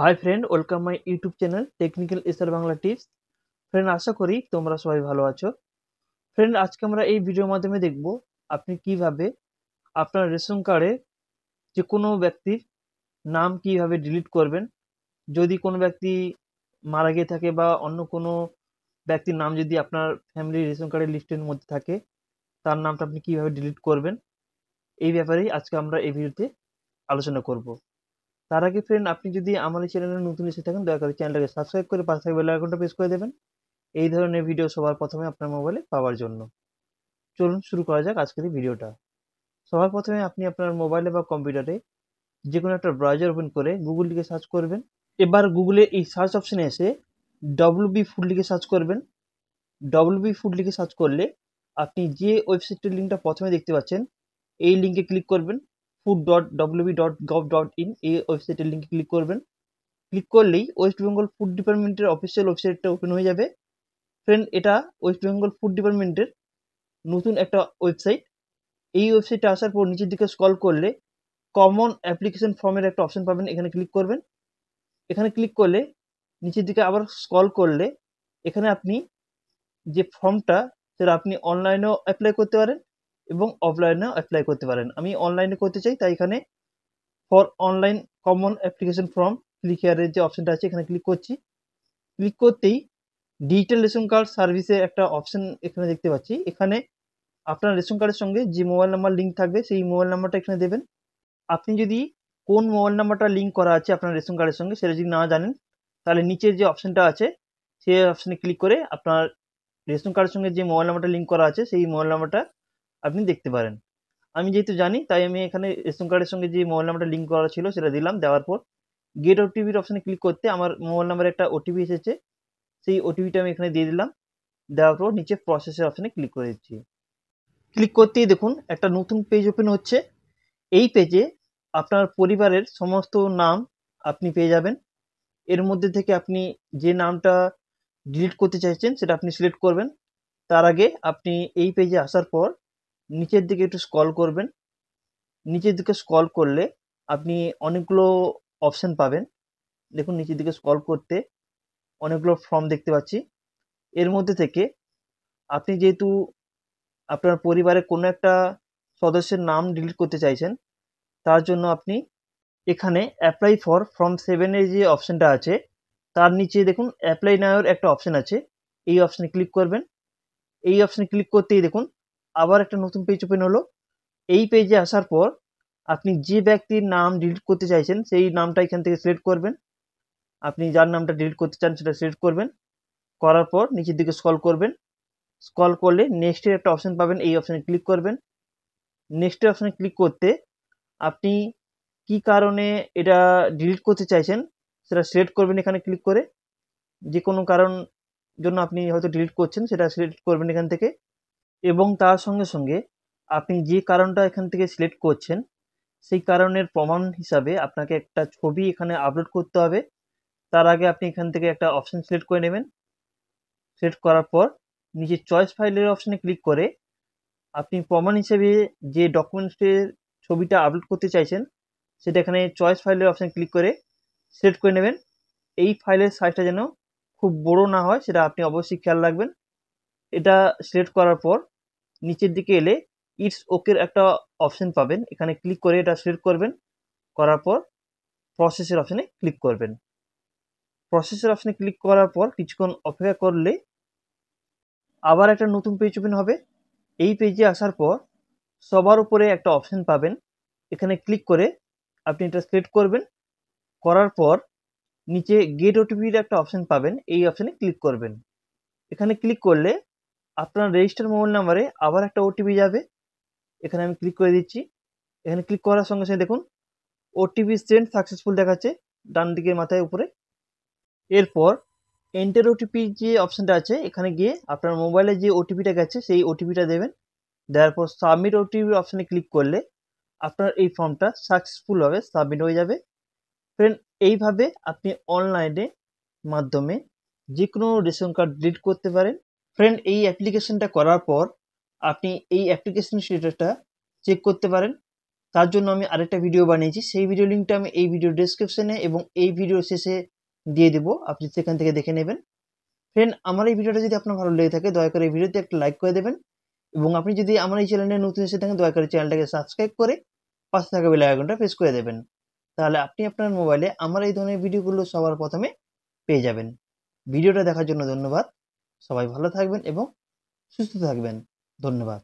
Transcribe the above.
high friend welcome my YouTube channel technical S R Bangla tips friend আশা করি তোমরা সবাই ভালো আছো ফ্রেন্ড আজকে আমরা এই ভিডিওর মাধ্যমে দেখব আপনি কিভাবে আপনার রেশন কার্ডে যে কোনো ব্যক্তির নাম কিভাবে ডিলিট করবেন যদি কোনো ব্যক্তি মারা গিয়ে থাকে বা অন্য কোনো ব্যক্তির নাম যদি আপনার ফ্যামিলি রেশন কার্ডের লিস্টের মধ্যে থাকে তার নামটা আপনি কিভাবে ডিলিট করবেন এই ব্যাপারেই আজকে আমরা এই ভিডিওতে আলোচনা করবো তার আগে ফ্রেন্ড আপনি যদি আমার চ্যানেলে নতুন এসে থাকেন দয়া করে চ্যানেলটাকে সাবস্ক্রাইব করে পাশে বেল আইকনটা প্রেস করে দেবেন এই ধরনের ভিডিও সবার প্রথমে আপনার মোবাইলে পাওয়ার জন্য চলুন শুরু করা যাক আজকের ভিডিওটা সবার প্রথমে আপনি আপনার মোবাইলে বা কম্পিউটারে যে কোনো একটা ব্রাউজার ওপেন করে গুগল লিখে সার্চ করবেন এবার গুগলে এই সার্চ অপশানে এসে ডব্লু বি ফুড লিখে সার্চ করবেন ডব্লু বি ফুড লিখে সার্চ করলে আপনি যে ওয়েবসাইটের লিঙ্কটা প্রথমে দেখতে পাচ্ছেন এই লিঙ্কে ক্লিক করবেন food dot W B dot gov dot in এই ওয়েবসাইটের লিঙ্কে ক্লিক করবেন ক্লিক করলেই ওয়েস্ট বেঙ্গল ফুড ডিপার্টমেন্টের অফিসিয়াল ওয়েবসাইটটা ওপেন হয়ে যাবে ফ্রেন্ড এটা ওয়েস্ট বেঙ্গল ফুড ডিপার্টমেন্টের নতুন একটা ওয়েবসাইট এই ওয়েবসাইটে আসার পর নিচের দিকে স্কল করলে কমন অ্যাপ্লিকেশন ফর্মের একটা অপশন পাবেন এখানে ক্লিক করবেন এখানে ক্লিক করলে নিচের দিকে আবার স্কল করলে এখানে আপনি যে ফর্মটা সেটা আপনি অনলাইনেও অ্যাপ্লাই করতে পারেন এবং অফলাইনেও অ্যাপ্লাই করতে পারেন আমি অনলাইনে করতে চাই তাই এখানে for online common application form click হেয়ারের যে অপশানটা আছে এখানে ক্লিক করছি ক্লিক করতেই ডিজিটাল রেশন কার্ড সার্ভিসের একটা অপশান এখানে দেখতে পাচ্ছি এখানে আপনার রেশন কার্ডের সঙ্গে যে মোবাইল নাম্বার লিঙ্ক থাকবে সেই মোবাইল নাম্বারটা এখানে দেবেন আপনি যদি কোন মোবাইল নাম্বারটা লিঙ্ক করা আছে আপনার রেশন কার্ডের সঙ্গে সেটা যদি না জানেন তাহলে নিচের যে অপশনটা আছে সেই অপশানে ক্লিক করে আপনার রেশন কার্ডের সঙ্গে যে মোবাইল নাম্বারটা লিঙ্ক করা আছে সেই মোবাইল নাম্বারটা আপনি দেখতে পারেন আমি যেহেতু জানি তাই আমি এখানে রেশন কার্ডের সঙ্গে যে মোবাইল নাম্বারটা লিঙ্ক করা ছিল সেটা দিলাম দেওয়ার পর গেট ওটিপির অপশানে ক্লিক করতে আমার মোবাইল নাম্বারে একটা ওটিপি এসেছে সেই ওটিপিটা আমি এখানে দিয়ে দিলাম দেওয়ার পর নিচে প্রসেসের অপশানে ক্লিক করে দিচ্ছি ক্লিক করতেই দেখুন একটা নতুন পেজ ওপেন হচ্ছে এই পেজে আপনার পরিবারের সমস্ত নাম আপনি পেয়ে যাবেন এর মধ্যে থেকে আপনি যে নামটা ডিলিট করতে চাইছেন সেটা আপনি সিলেক্ট করবেন তার আগে আপনি এই পেজে আসার পর নিচের দিকে একটু স্কল করবেন নিচের দিকে স্কল করলে আপনি অনেকগুলো অপশান পাবেন দেখুন নিচের দিকে স্কল করতে অনেকগুলো ফর্ম দেখতে পাচ্ছি এর মধ্যে থেকে আপনি যেহেতু আপনার পরিবারের কোনো একটা সদস্যের নাম ডিলিট করতে চাইছেন তার জন্য আপনি এখানে অ্যাপ্লাই ফর ফর্ম সেভেনের যে অপশানটা আছে তার নিচে দেখুন অ্যাপ্লাই নেওয়ার একটা অপশান আছে এই অপশানে ক্লিক করবেন এই অপশানে ক্লিক করতেই দেখুন আবার একটা নতুন পেজ ওপেন হলো এই পেজে আসার পর আপনি যে ব্যক্তির নাম ডিলিট করতে চাইছেন সেই নামটা এখান থেকে সিলেক্ট করবেন আপনি যার নামটা ডিলিট করতে চান সেটা সিলেক্ট করবেন করার পর নিচের দিকে স্কল করবেন স্কল করলে নেক্সটের একটা অপশান পাবেন এই অপশানে ক্লিক করবেন নেক্সটের অপশানে ক্লিক করতে আপনি কি কারণে এটা ডিলিট করতে চাইছেন সেটা সিলেক্ট করবেন এখানে ক্লিক করে যে কোনো কারণ জন্য আপনি হয়তো ডিলিট করছেন সেটা সিলেক্ট করবেন এখান থেকে এবং তার সঙ্গে সঙ্গে আপনি যে কারণটা এখান থেকে সিলেক্ট করছেন সেই কারণের প্রমাণ হিসাবে আপনাকে একটা ছবি এখানে আপলোড করতে হবে তার আগে আপনি এখান থেকে একটা অপশন সিলেক্ট করে নেবেন সিলেক্ট করার পর নিজের চয়েস ফাইলের অপশানে ক্লিক করে আপনি প্রমাণ হিসেবে যে ডকুমেন্টসের ছবিটা আপলোড করতে চাইছেন সেটা এখানে চয়েস ফাইলের অপশানে ক্লিক করে সিলেক্ট করে নেবেন এই ফাইলের সাইজটা যেন খুব বড় না হয় সেটা আপনি অবশ্যই খেয়াল রাখবেন এটা সিলেক্ট করার পর নিচের দিকে এলে ইটস ওকের একটা অপশন পাবেন এখানে ক্লিক করে এটা সিলেক্ট করবেন করার পর প্রসেসের অপশানে ক্লিক করবেন প্রসেসের অপশানে ক্লিক করার পর কিছুক্ষণ অপেক্ষা করলে আবার একটা নতুন পেজ ওপেন হবে এই পেজে আসার পর সবার উপরে একটা অপশান পাবেন এখানে ক্লিক করে আপনি এটা সিলেক্ট করবেন করার পর নিচে গেট ওটিপির একটা অপশান পাবেন এই অপশানে ক্লিক করবেন এখানে ক্লিক করলে আপনার রেজিস্টার মোবাইল নাম্বারে আবার একটা ওটিপি যাবে এখানে আমি ক্লিক করে দিচ্ছি এখানে ক্লিক করার সঙ্গে সঙ্গে দেখুন ওটিপি সেন্ড সাকসেসফুল দেখাচ্ছে ডান দিকের মাথায় উপরে এরপর এন্টার ওটিপি যে অপশানটা আছে এখানে গিয়ে আপনার মোবাইলে যে ওটিপিটা গেছে সেই ওটিপিটা দেবেন দেওয়ার পর সাবমিট ওটিপির অপশানে ক্লিক করলে আপনার এই ফর্মটা সাকসেসফুল হবে সাবমিট হয়ে যাবে ফ্রেন্ড এইভাবে আপনি অনলাইনে মাধ্যমে যে কোনো রেশন কার্ড ডিলিট করতে পারেন ফ্রেন্ড এই অ্যাপ্লিকেশনটা করার পর আপনি এই অ্যাপ্লিকেশন সেটাটা চেক করতে পারেন তার জন্য আমি আরেকটা ভিডিও বানিয়েছি সেই ভিডিও লিঙ্কটা আমি এই ভিডিও ডিসক্রিপশনে এবং এই ভিডিও শেষে দিয়ে দেবো আপনি সেখান থেকে দেখে নেবেন ফ্রেন্ড আমার এই ভিডিওটা যদি আপনার ভালো লেগে থাকে দয়া করে এই ভিডিওতে একটা লাইক করে দেবেন এবং আপনি যদি আমার এই চ্যানেলে নতুন এসে থাকেন দয়া করে চ্যানেলটাকে সাবস্ক্রাইব করে পাশে থাকা বেল আইকনটা প্রেস করে দেবেন তাহলে আপনি আপনার মোবাইলে আমার এই ধরনের ভিডিওগুলো সবার প্রথমে পেয়ে যাবেন ভিডিওটা দেখার জন্য ধন্যবাদ সবাই ভালো থাকবেন এবং সুস্থ থাকবেন ধন্যবাদ